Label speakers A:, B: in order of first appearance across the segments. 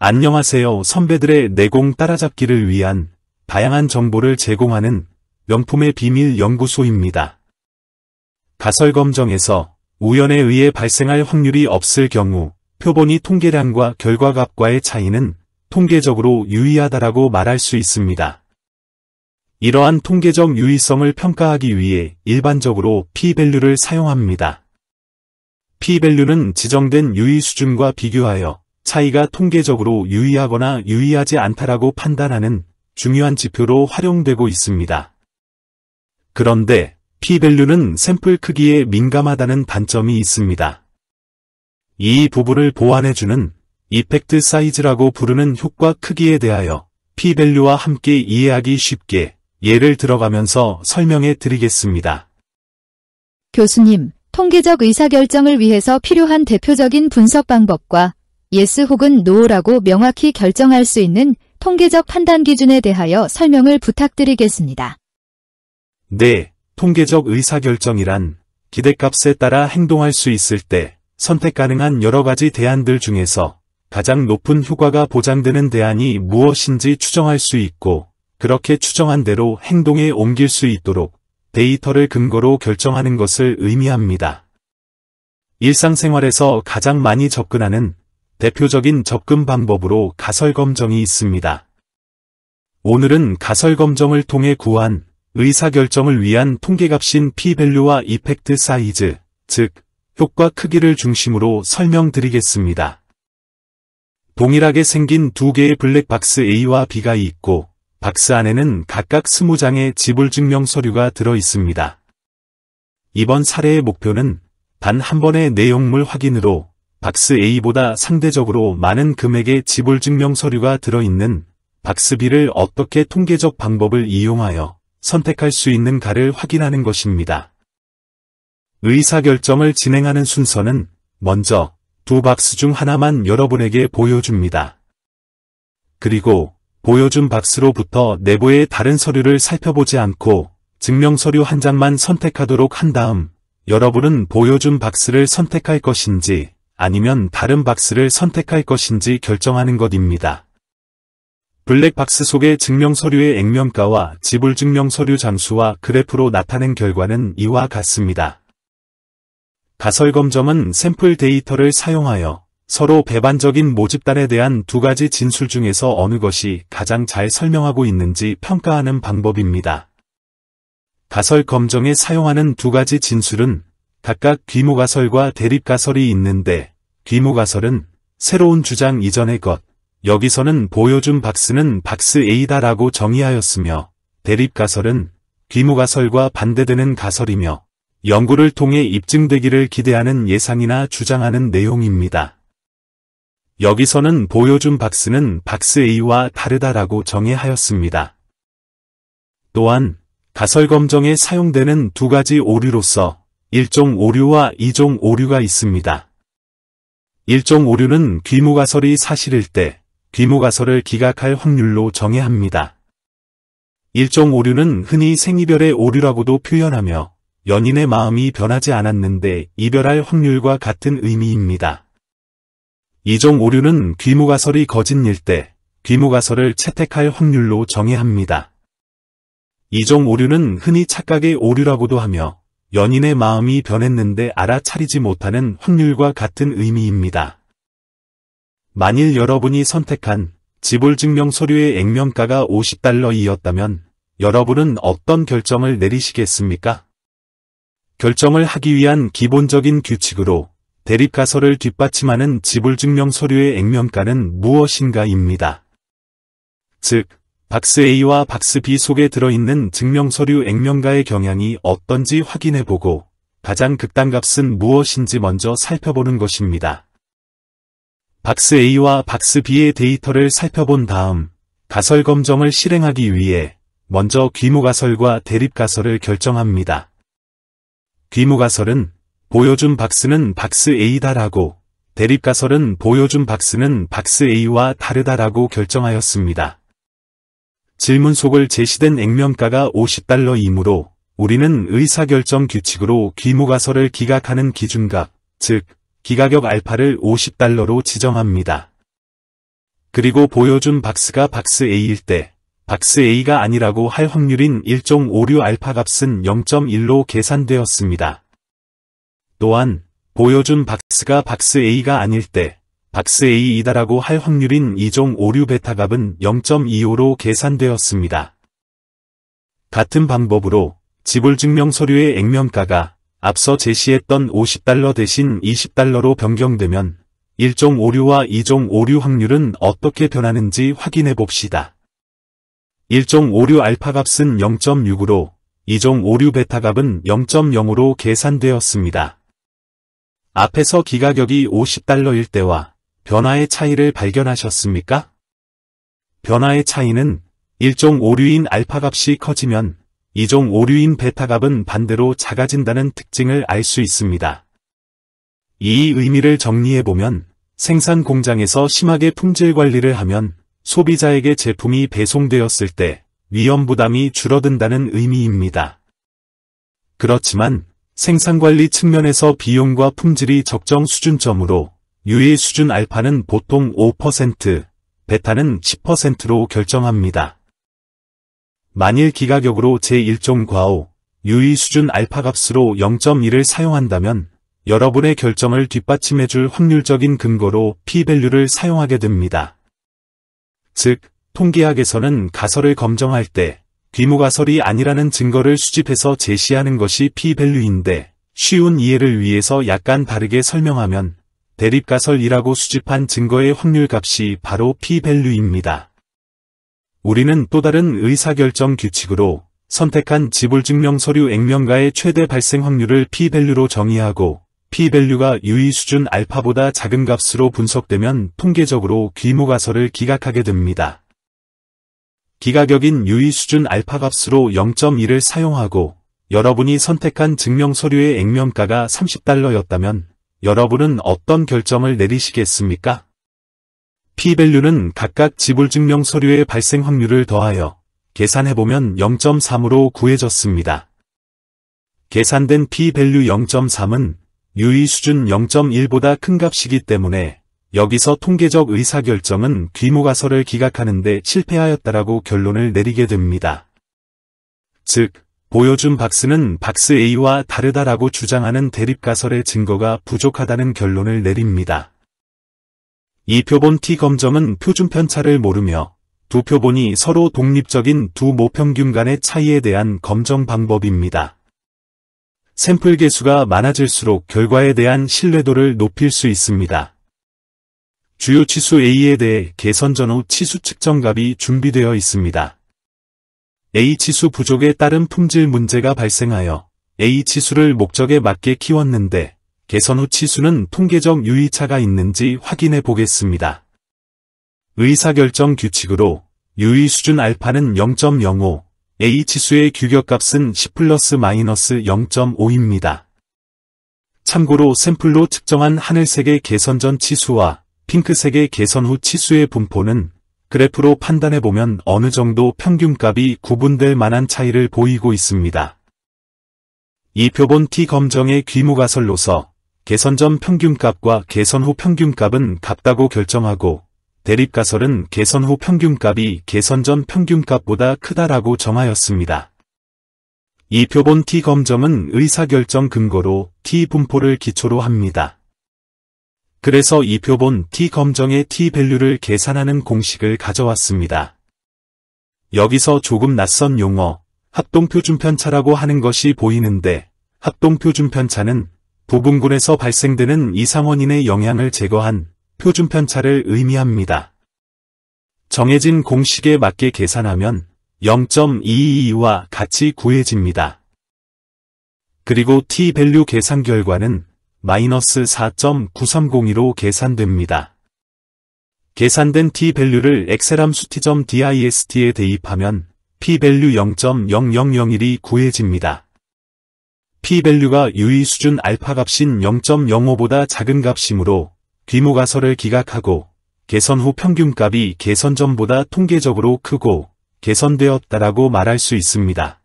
A: 안녕하세요 선배들의 내공 따라잡기를 위한 다양한 정보를 제공하는 명품의 비밀 연구소입니다. 가설 검정에서 우연에 의해 발생할 확률이 없을 경우 표본이 통계량과 결과값과의 차이는 통계적으로 유의하다라고 말할 수 있습니다. 이러한 통계적 유의성을 평가하기 위해 일반적으로 p-밸류를 사용합니다. p-밸류는 지정된 유의 수준과 비교하여 차이가 통계적으로 유의하거나 유의하지 않다라고 판단하는 중요한 지표로 활용되고 있습니다. 그런데 P-밸류는 샘플 크기에 민감하다는 단점이 있습니다. 이 부분을 보완해주는 이펙트 사이즈라고 부르는 효과 크기에 대하여 P-밸류와 함께 이해하기 쉽게 예를 들어가면서 설명해 드리겠습니다. 교수님, 통계적 의사결정을 위해서 필요한 대표적인 분석 방법과 예스 혹은 노라고 명확히 결정할 수 있는 통계적 판단 기준에 대하여 설명을 부탁드리겠습니다. 네, 통계적 의사결정이란 기대값에 따라 행동할 수 있을 때 선택 가능한 여러 가지 대안들 중에서 가장 높은 효과가 보장되는 대안이 무엇인지 추정할 수 있고 그렇게 추정한 대로 행동에 옮길 수 있도록 데이터를 근거로 결정하는 것을 의미합니다. 일상생활에서 가장 많이 접근하는 대표적인 접근 방법으로 가설검정이 있습니다. 오늘은 가설검정을 통해 구한 의사결정을 위한 통계값인 P-밸류와 이펙트 사이즈, 즉, 효과 크기를 중심으로 설명드리겠습니다. 동일하게 생긴 두 개의 블랙박스 A와 B가 있고, 박스 안에는 각각 20장의 지불증명 서류가 들어 있습니다. 이번 사례의 목표는 단 한 번의 내용물 확인으로 박스 A보다 상대적으로 많은 금액의 지불증명 서류가 들어있는 박스 B를 어떻게 통계적 방법을 이용하여 선택할 수 있는가를 확인하는 것입니다. 의사결정을 진행하는 순서는 먼저 두 박스 중 하나만 여러분에게 보여줍니다. 그리고 보여준 박스로부터 내부의 다른 서류를 살펴보지 않고 증명서류 한 장만 선택하도록 한 다음 여러분은 보여준 박스를 선택할 것인지 아니면 다른 박스를 선택할 것인지 결정하는 것입니다. 블랙박스 속의 증명서류의 액면가와 지불증명서류 장수와 그래프로 나타낸 결과는 이와 같습니다. 가설검점은 샘플 데이터를 사용하여 서로 배반적인 모집단에 대한 두 가지 진술 중에서 어느 것이 가장 잘 설명하고 있는지 평가하는 방법입니다. 가설 검정에 사용하는 두 가지 진술은 각각 귀모가설과 대립가설이 있는데 귀모가설은 새로운 주장 이전의 것, 여기서는 보여준 박스는 박스 A다라고 정의하였으며 대립가설은 귀모가설과 반대되는 가설이며 연구를 통해 입증되기를 기대하는 예상이나 주장하는 내용입니다. 여기서는 보여준 박스는 박스 A와 다르다라고 정의하였습니다. 또한 가설 검정에 사용되는 두 가지 오류로서 1종 오류와 2종 오류가 있습니다. 1종 오류는 귀모가설이 사실일 때귀모가설을 기각할 확률로 정의합니다. 1종 오류는 흔히 생이별의 오류라고도 표현하며 연인의 마음이 변하지 않았는데 이별할 확률과 같은 의미입니다. 2종 오류는 귀모가설이 거짓일 때귀모가설을 채택할 확률로 정의합니다. 2종 오류는 흔히 착각의 오류라고도 하며 연인의 마음이 변했는데 알아차리지 못하는 확률과 같은 의미입니다. 만일 여러분이 선택한 지불증명 서류의 액면가가 50달러이었다면 여러분은 어떤 결정을 내리시겠습니까? 결정을 하기 위한 기본적인 규칙으로 대립가설을 뒷받침하는 지불증명 서류의 액면가는 무엇인가입니다. 즉, 박스 A와 박스 B 속에 들어있는 증명서류 액면가의 경향이 어떤지 확인해보고 가장 극단값은 무엇인지 먼저 살펴보는 것입니다. 박스 A와 박스 B의 데이터를 살펴본 다음 가설 검정을 실행하기 위해 먼저 귀무가설과 대립가설을 결정합니다. 귀무가설은 보여준 박스는 박스 A다라고 대립가설은 보여준 박스는 박스 A와 다르다라고 결정하였습니다. 질문 속을 제시된 액면가가 50달러이므로 우리는 의사결정 규칙으로 귀모가설을 기각하는 기준값, 즉 기가격 알파를 50달러로 지정합니다. 그리고 보여준 박스가 박스 A일 때 박스 A가 아니라고 할 확률인 1 오류 알파 값은 0.1로 계산되었습니다. 또한 보여준 박스가 박스 A가 아닐 때 박스A이다라고 할 확률인 2종 오류 베타값은 0.25로 계산되었습니다. 같은 방법으로 지불증명 서류의 액면가가 앞서 제시했던 50달러 대신 20달러로 변경되면 1종오류와2종 오류 확률은 어떻게 변하는지 확인해 봅시다. 1종 오류 알파 값은 0.6으로 2종 오류 베타 값은 0.0으로 계산되었습니다. 앞에서 기가격이 50달러일 때와 변화의 차이를 발견하셨습니까? 변화의 차이는 1종 오류인 알파값이 커지면 2종 오류인 베타값은 반대로 작아진다는 특징을 알 수 있습니다. 이 의미를 정리해보면 생산 공장에서 심하게 품질 관리를 하면 소비자에게 제품이 배송되었을 때 위험 부담이 줄어든다는 의미입니다. 그렇지만 생산관리 측면에서 비용과 품질이 적정 수준점으로 유의 수준 알파는 보통 5%, 베타는 10%로 결정합니다. 만일 기가격으로 제1종 과오, 유의 수준 알파 값으로 0.1을 사용한다면 여러분의 결정을 뒷받침해줄 확률적인 근거로 p-밸류를 사용하게 됩니다. 즉, 통계학에서는 가설을 검정할 때 귀무가설이 아니라는 증거를 수집해서 제시하는 것이 p-밸류인데 쉬운 이해를 위해서 약간 다르게 설명하면 대립가설이라고 수집한 증거의 확률값이 바로 P-밸류입니다. 우리는 또 다른 의사결정 규칙으로 선택한 지불증명서류 액면가의 최대 발생 확률을 P-밸류로 정의하고 P-밸류가 유의 수준 알파보다 작은 값으로 분석되면 통계적으로 귀모가설을 기각하게 됩니다. 기가격인 유의 수준 알파 값으로 0.1을 사용하고 여러분이 선택한 증명서류의 액면가가 30달러였다면 여러분은 어떤 결정을 내리시겠습니까? P밸류는 각각 지불증명 서류의 발생 확률을 더하여 계산해보면 0.3으로 구해졌습니다. 계산된 P밸류 0.3은 유의 수준 0.1보다 큰 값이기 때문에 여기서 통계적 의사결정은 귀모가설을 기각하는 데 실패하였다라고 결론을 내리게 됩니다. 즉, 보여준 박스는 박스 A와 다르다라고 주장하는 대립가설의 증거가 부족하다는 결론을 내립니다. 이 표본 T 검정은 표준 편차를 모르며 두 표본이 서로 독립적인 두 모평균 간의 차이에 대한 검정 방법입니다. 샘플 개수가 많아질수록 결과에 대한 신뢰도를 높일 수 있습니다. 주요 치수 A에 대해 개선 전후 치수 측정값이 준비되어 있습니다. H수 부족에 따른 품질 문제가 발생하여 H수를 목적에 맞게 키웠는데 개선 후 치수는 통계적 유의차가 있는지 확인해 보겠습니다. 의사결정 규칙으로 유의 수준 알파는 0.05, H수의 규격값은 10 플러스 마이너스 0.5입니다. 참고로 샘플로 측정한 하늘색의 개선 전 치수와 핑크색의 개선 후 치수의 분포는 그래프로 판단해보면 어느 정도 평균값이 구분될 만한 차이를 보이고 있습니다. 이 표본 T 검정의 귀무가설로서 개선 전 평균값과 개선 후 평균값은 같다고 결정하고 대립가설은 개선 후 평균값이 개선 전 평균값보다 크다라고 정하였습니다. 이 표본 T 검정은 의사결정 근거로 T 분포를 기초로 합니다. 그래서 이 표본 t 검정의 t 밸류를 계산하는 공식을 가져왔습니다. 여기서 조금 낯선 용어, 합동표준편차라고 하는 것이 보이는데, 합동표준편차는 부분군에서 발생되는 이상원인의 영향을 제거한 표준편차를 의미합니다. 정해진 공식에 맞게 계산하면 0.222와 같이 구해집니다. 그리고 t 밸류 계산 결과는 마이너스 4.9302로 계산됩니다. 계산된 t-밸류를 엑셀함수 t.dist에 대입하면 p-밸류 0.0001이 구해집니다. p-밸류가 유의 수준 알파 값인 0.05보다 작은 값이므로 귀모가설을 기각하고 개선 후 평균값이 개선 전보다 통계적으로 크고 개선되었다라고 말할 수 있습니다.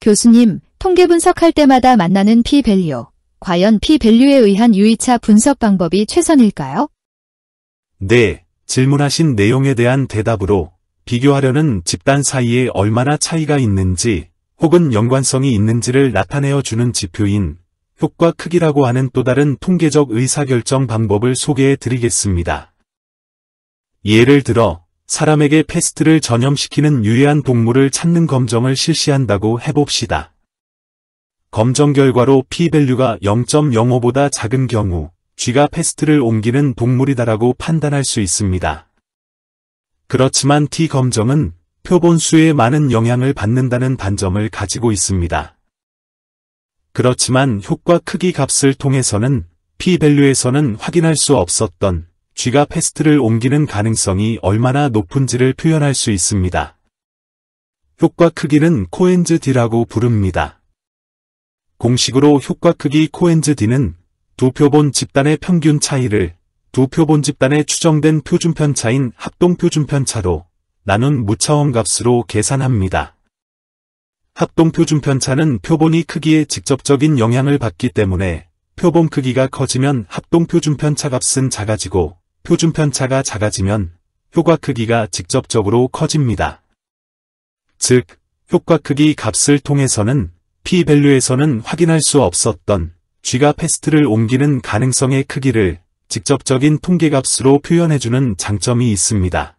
A: 교수님, 통계 분석할 때마다 만나는 p-밸류 과연 P-밸류에 의한 유의차 분석 방법이 최선일까요? 네, 질문하신 내용에 대한 대답으로 비교하려는 집단 사이에 얼마나 차이가 있는지 혹은 연관성이 있는지를 나타내어 주는 지표인 효과 크기라고 하는 또 다른 통계적 의사결정 방법을 소개해 드리겠습니다. 예를 들어 사람에게 패스트를 전염시키는 유해한 동물을 찾는 검정을 실시한다고 해봅시다. 검정 결과로 p-밸류가 0.05보다 작은 경우 쥐가 패스트를 옮기는 동물이다라고 판단할 수 있습니다. 그렇지만 T검정은 표본수에 많은 영향을 받는다는 단점을 가지고 있습니다. 그렇지만 효과 크기 값을 통해서는 P-밸류에서는 확인할 수 없었던 쥐가 패스트를 옮기는 가능성이 얼마나 높은지를 표현할 수 있습니다. 효과 크기는 코엔즈 D라고 부릅니다. 공식으로 효과 크기 코엔즈 D는 두 표본 집단의 평균 차이를 두 표본 집단의 추정된 표준편 차인 합동 표준편 차로 나눈 무차원 값으로 계산합니다. 합동 표준편 차는 표본이 크기에 직접적인 영향을 받기 때문에 표본 크기가 커지면 합동 표준편 차 값은 작아지고 표준편 차가 작아지면 효과 크기가 직접적으로 커집니다. 즉, 효과 크기 값을 통해서는 P-밸류에서는 확인할 수 없었던 G가 패스트를 옮기는 가능성의 크기를 직접적인 통계값으로 표현해주는 장점이 있습니다.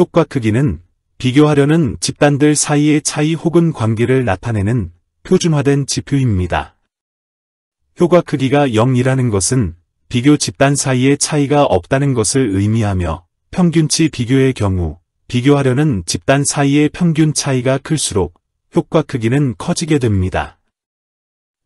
A: 효과 크기는 비교하려는 집단들 사이의 차이 혹은 관계를 나타내는 표준화된 지표입니다. 효과 크기가 0이라는 것은 비교 집단 사이의 차이가 없다는 것을 의미하며 평균치 비교의 경우 비교하려는 집단 사이의 평균 차이가 클수록 효과 크기는 커지게 됩니다.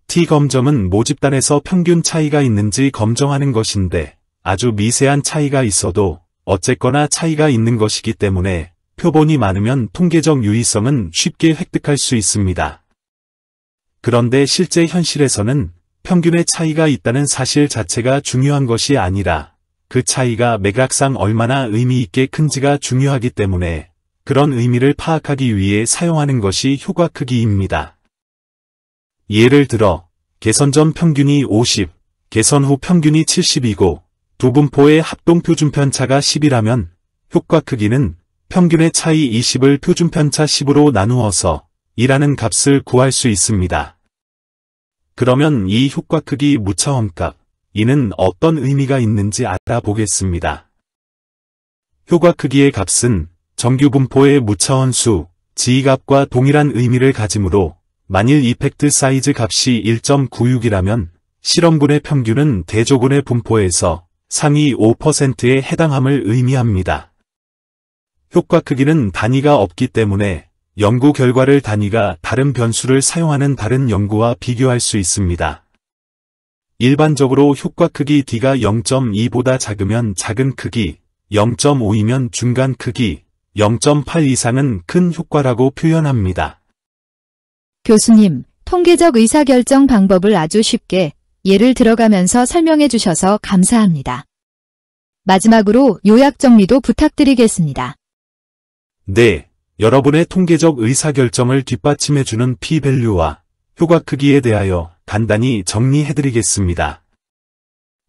A: T검점은 모집단에서 평균 차이가 있는지 검정하는 것인데 아주 미세한 차이가 있어도 어쨌거나 차이가 있는 것이기 때문에 표본이 많으면 통계적 유의성은 쉽게 획득할 수 있습니다. 그런데 실제 현실에서는 평균의 차이가 있다는 사실 자체가 중요한 것이 아니라 그 차이가 매각상 얼마나 의미 있게 큰지가 중요하기 때문에 그런 의미를 파악하기 위해 사용하는 것이 효과 크기입니다. 예를 들어, 개선 전 평균이 50, 개선 후 평균이 70이고, 두 분포의 합동 표준편차가 10이라면, 효과 크기는 평균의 차이 20을 표준편차 10으로 나누어서 이라는 값을 구할 수 있습니다. 그러면 이 효과 크기 무차원값, 이는 어떤 의미가 있는지 알아보겠습니다. 효과 크기의 값은 정규분포의 무차원 수, 지이값과 동일한 의미를 가지므로 만일 이펙트 사이즈 값이 1.96이라면 실험군의 평균은 대조군의 분포에서 상위 5%에 해당함을 의미합니다. 효과 크기는 단위가 없기 때문에 연구 결과를 단위가 다른 변수를 사용하는 다른 연구와 비교할 수 있습니다. 일반적으로 효과 크기 D가 0.2보다 작으면 작은 크기, 0.5이면 중간 크기, 0.8 이상은 큰 효과라고 표현합니다. 교수님, 통계적 의사결정 방법을 아주 쉽게 예를 들어가면서 설명해 주셔서 감사합니다. 마지막으로 요약 정리도 부탁드리겠습니다. 네, 여러분의 통계적 의사결정을 뒷받침해주는 P-밸류와 효과 크기에 대하여 간단히 정리해드리겠습니다.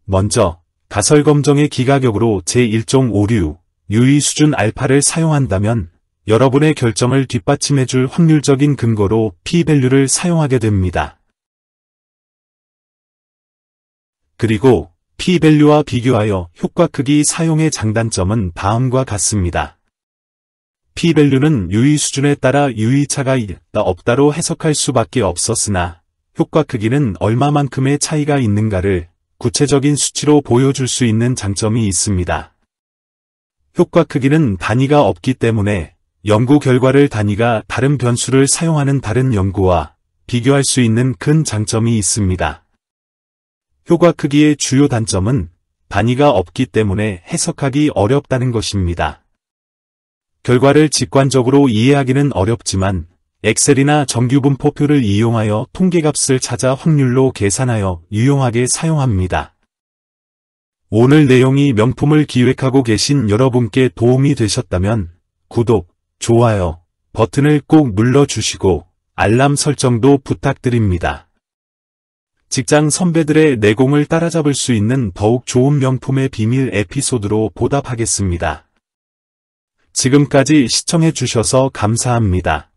A: 먼저, 가설검정의 기가격으로 제1종 오류, 유의 수준 알파를 사용한다면 여러분의 결정을 뒷받침해줄 확률적인 근거로 p-밸류를 사용하게 됩니다. 그리고 p-밸류와 비교하여 효과 크기 사용의 장단점은 다음과 같습니다. p-밸류는 유의 수준에 따라 유의차가 있다 없다로 해석할 수밖에 없었으나 효과 크기는 얼마만큼의 차이가 있는가를 구체적인 수치로 보여줄 수 있는 장점이 있습니다. 효과 크기는 단위가 없기 때문에 연구 결과를 단위가 다른 변수를 사용하는 다른 연구와 비교할 수 있는 큰 장점이 있습니다. 효과 크기의 주요 단점은 단위가 없기 때문에 해석하기 어렵다는 것입니다. 결과를 직관적으로 이해하기는 어렵지만 엑셀이나 정규분포표를 이용하여 통계값을 찾아 확률로 계산하여 유용하게 사용합니다. 오늘 내용이 명품을 기획하고 계신 여러분께 도움이 되셨다면 구독, 좋아요 버튼을 꼭 눌러주시고 알람 설정도 부탁드립니다. 직장 선배들의 내공을 따라잡을 수 있는 더욱 좋은 명품의 비밀 에피소드로 보답하겠습니다. 지금까지 시청해주셔서 감사합니다.